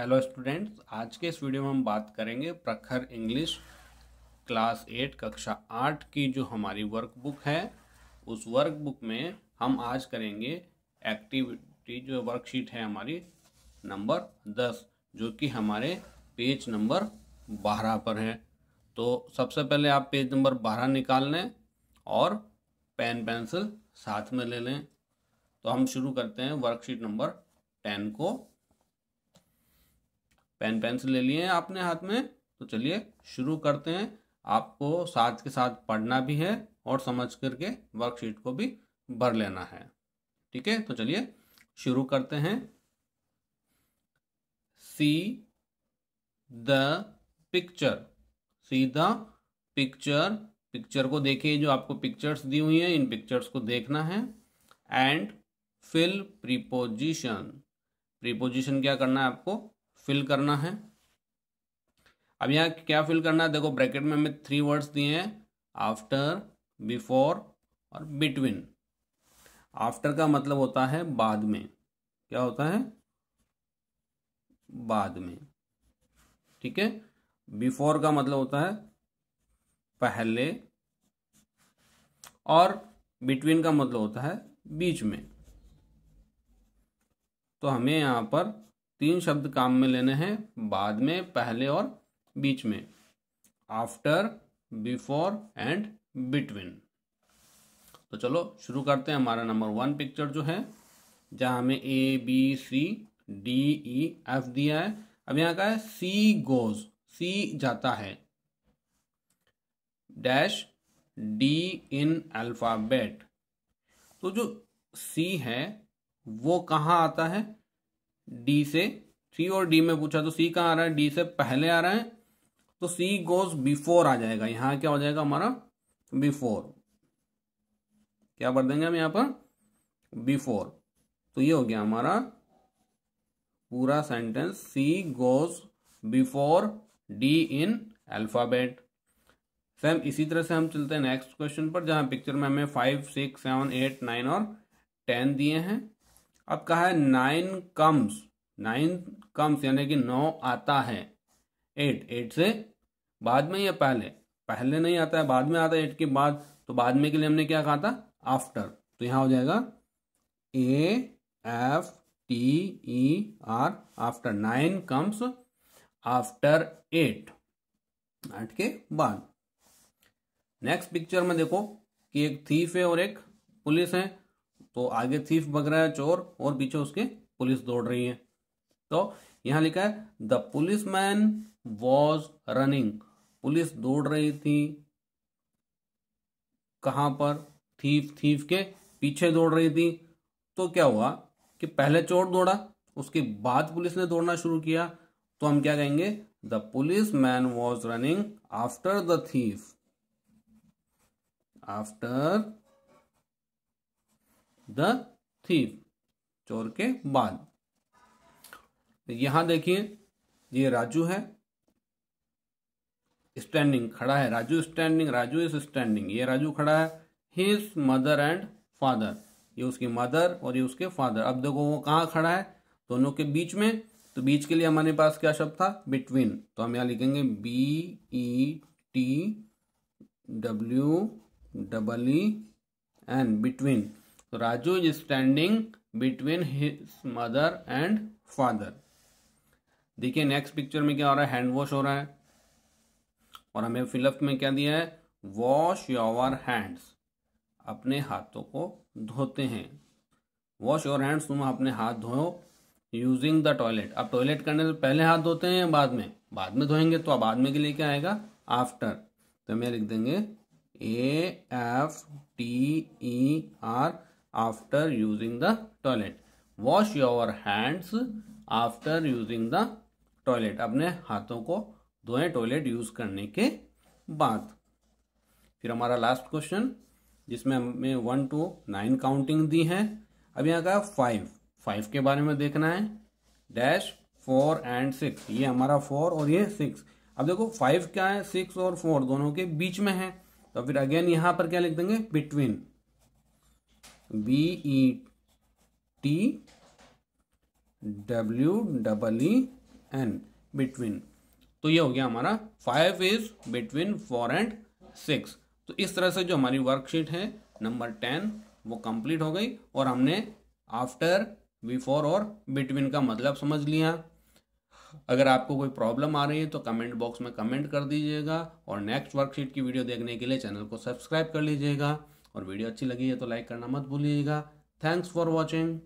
Hello students आज के इस वीडियो में हम बात करेंगे प्रखर इंग्लिश क्लास एट कक्षा आठ की जो हमारी वर्कबुक है उस वर्कबुक में हम आज करेंगे एक्टिविटी जो वर्कशीट है हमारी नंबर दस जो कि हमारे पेज नंबर बारह पर है तो सबसे पहले आप पेज नंबर बारह निकाल लें और पेन पेंसिल साथ में ले लें तो हम शुरू करते हैं वर्कशीट नंबर टेन को पेन पेंसिल ले लिए हैं आपने हाथ में तो चलिए शुरू करते हैं आपको साथ के साथ पढ़ना भी है और समझ करके वर्कशीट को भी भर लेना है ठीक है तो चलिए शुरू करते हैं see the picture see the picture picture को देखिए जो आपको पिक्चर्स दी हुई हैं इन पिक्चर्स को देखना है एंड फिल प्रीपोजिशन प्रीपोजिशन क्या करना है आपको फिल करना है अब यहाँ क्या फिल करना है देखो ब्रैकेट में हमें थ्री वर्ड्स दिए हैं आफ्टर बिफोर और बिटवीन आफ्टर का मतलब होता है बाद में क्या होता है बाद में ठीक है बिफोर का मतलब होता है पहले और बिटवीन का मतलब होता है बीच में तो हमें यहाँ पर तीन शब्द काम में लेने हैं बाद में पहले और बीच में आफ्टर बिफोर एंड बिटवीन तो चलो शुरू करते हैं हमारा नंबर वन पिक्चर जो है जहाँ हमें A B C D E F दिया है अब यहाँ का है सी गोज सी जाता है डैश डी इन अल्फ़ाबेट तो जो सी है वो कहाँ आता है डी से सी और डी में पूछा तो सी कहाँ आ रहा है डी से पहले आ रहा है तो सी गोज बिफोर आ जाएगा यहाँ क्या हो जाएगा हमारा बिफोर क्या बढ़ देंगे हम यहाँ पर बिफोर तो ये हो गया हमारा पूरा sentence C goes before D in alphabet same इसी तरह से हम चलते हैं नेक्स्ट क्वेश्चन पर जहां पिक्चर में हमें five six seven eight nine और टेन दिए हैं अब कहा है नाइन कम्स नाइन कम्स यानी कि नौ आता है एट एट से बाद में या पहले पहले नहीं आता है बाद में आता है एट के बाद तो बाद में के लिए हमने क्या कहा था आफ्टर तो यहां हो जाएगा A F T E R after nine comes after eight आठ के बाद नेक्स्ट पिक्चर में देखो कि एक थीफ है और एक पुलिस है तो आगे थीफ भग रहा है चोर और पीछे उसके पुलिस दौड़ रही है तो यहां लिखा है the policeman was running police दौड़ रही थी कहां पर थीफ थीफ के पीछे दौड़ रही थी तो क्या हुआ कि पहले चोर दौड़ा उसके बाद पुलिस ने दौड़ना शुरू किया तो हम क्या कहेंगे the policeman was running after the thief after the thief चोर के बाद तो यहां देखिए ये राजू है स्टैंडिंग खड़ा है Raju standing Raju is standing ये राजू खड़ा है हिज मदर एंड फादर ये उसकी मदर और ये उसके फादर अब देखो वो कहाँ खड़ा है दोनों के बीच में तो बीच के लिए हमारे पास क्या शब्द था बिटवीन तो हम यहाँ लिखेंगे B E T W double E N between So तो Raju is standing between his mother and father. देखिए नेक्स्ट पिक्चर में क्या हो रहा है हैंड वॉश हो रहा है और हमें फिलअप में क्या दिया है वॉश योर हैंड्स अपने हाथों को धोते हैं वॉश योर हैंड्स तुम अपने हाथ धोओ यूजिंग द टॉयलेट अब टॉयलेट करने से पहले हाथ धोते हैं या बाद में बाद में धोएंगे तो अब बाद में के लिए क्या आएगा आफ्टर तो हमें लिख देंगे A F T E R after using the toilet. Wash your hands after using the toilet. अपने हाथों को धोएं टॉयलेट यूज करने के बाद फिर हमारा लास्ट क्वेश्चन जिसमें हमें वन टू नाइन काउंटिंग दी है अब यहाँ का फाइव फाइव के बारे में देखना है डैश फोर एंड सिक्स ये हमारा फोर और ये सिक्स अब देखो फाइव क्या है सिक्स और फोर दोनों के बीच में है तो फिर अगेन यहाँ पर क्या लिख देंगे between B E T W double E N between तो ये हो गया हमारा five is between four and six तो इस तरह से जो हमारी वर्कशीट है नंबर टेन वो कंप्लीट हो गई और हमने आफ्टर बिफोर और बिटवीन का मतलब समझ लिया अगर आपको कोई प्रॉब्लम आ रही है तो कमेंट बॉक्स में कमेंट कर दीजिएगा और नेक्स्ट वर्कशीट की वीडियो देखने के लिए चैनल को सब्सक्राइब कर लीजिएगा और वीडियो अच्छी लगी है तो लाइक करना मत भूलिएगा थैंक्स फॉर वॉचिंग